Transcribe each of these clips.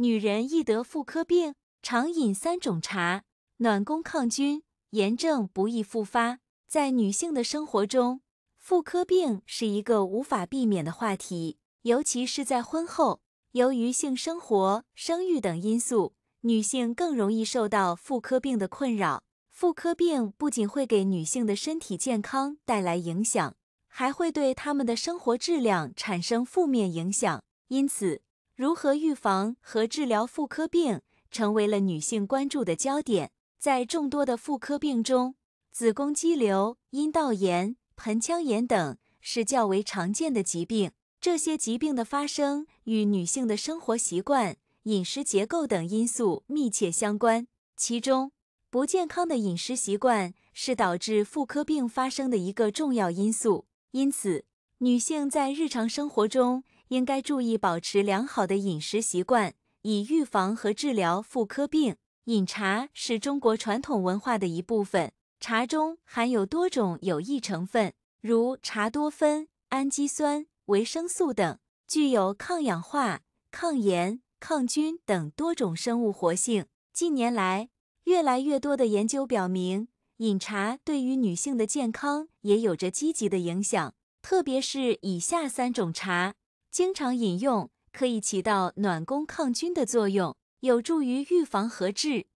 女人易得妇科病，常饮三种茶，暖宫抗菌，炎症不易复发。在女性的生活中，妇科病是一个无法避免的话题，尤其是在婚后，由于性生活、生育等因素，女性更容易受到妇科病的困扰。妇科病不仅会给女性的身体健康带来影响，还会对她们的生活质量产生负面影响，因此。如何预防和治疗妇科病，成为了女性关注的焦点。在众多的妇科病中，子宫肌瘤、阴道炎、盆腔炎等是较为常见的疾病。这些疾病的发生与女性的生活习惯、饮食结构等因素密切相关。其中，不健康的饮食习惯是导致妇科病发生的一个重要因素。因此，女性在日常生活中，应该注意保持良好的饮食习惯，以预防和治疗妇科病。饮茶是中国传统文化的一部分，茶中含有多种有益成分，如茶多酚、氨基酸、维生素等，具有抗氧化、抗炎、抗菌等多种生物活性。近年来，越来越多的研究表明，饮茶对于女性的健康也有着积极的影响，特别是以下三种茶。经常饮用可以起到暖宫抗菌的作用，有助于预防和治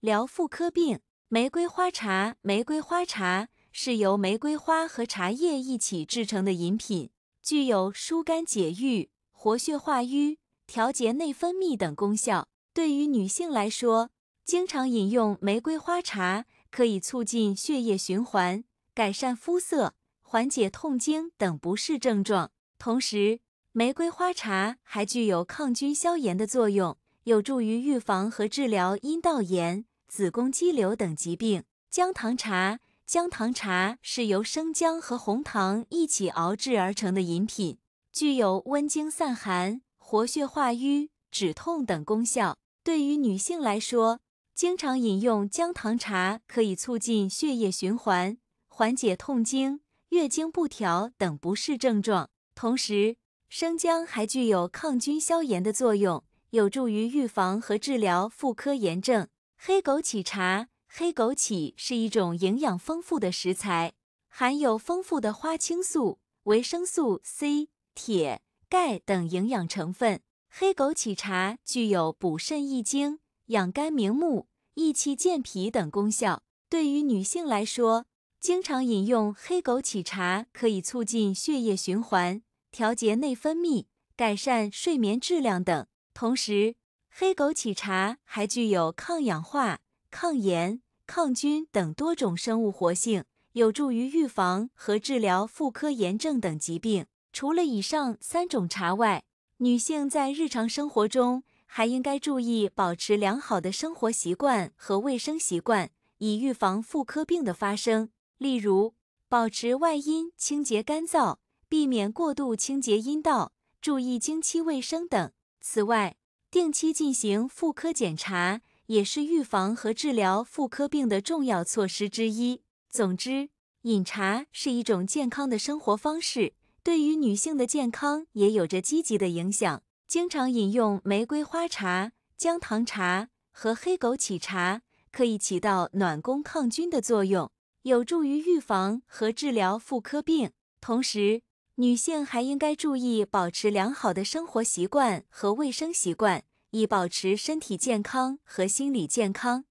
疗妇科病。玫瑰花茶，玫瑰花茶是由玫瑰花和茶叶一起制成的饮品，具有疏肝解郁、活血化瘀、调节内分泌等功效。对于女性来说，经常饮用玫瑰花茶可以促进血液循环，改善肤色。缓解痛经等不适症状，同时玫瑰花茶还具有抗菌消炎的作用，有助于预防和治疗阴道炎、子宫肌瘤等疾病。姜糖茶，姜糖茶是由生姜和红糖一起熬制而成的饮品，具有温经散寒、活血化瘀、止痛等功效。对于女性来说，经常饮用姜糖茶可以促进血液循环，缓解痛经。月经不调等不适症状，同时生姜还具有抗菌消炎的作用，有助于预防和治疗妇科炎症。黑枸杞茶，黑枸杞是一种营养丰富的食材，含有丰富的花青素、维生素 C、铁、钙等营养成分。黑枸杞茶具有补肾益精、养肝明目、益气健脾等功效，对于女性来说。经常饮用黑枸杞茶可以促进血液循环、调节内分泌、改善睡眠质量等。同时，黑枸杞茶还具有抗氧化、抗炎、抗菌等多种生物活性，有助于预防和治疗妇科炎症等疾病。除了以上三种茶外，女性在日常生活中还应该注意保持良好的生活习惯和卫生习惯，以预防妇科病的发生。例如，保持外阴清洁干燥，避免过度清洁阴道，注意经期卫生等。此外，定期进行妇科检查也是预防和治疗妇科病的重要措施之一。总之，饮茶是一种健康的生活方式，对于女性的健康也有着积极的影响。经常饮用玫瑰花茶、姜糖茶和黑枸杞茶，可以起到暖宫抗菌的作用。有助于预防和治疗妇科病，同时女性还应该注意保持良好的生活习惯和卫生习惯，以保持身体健康和心理健康。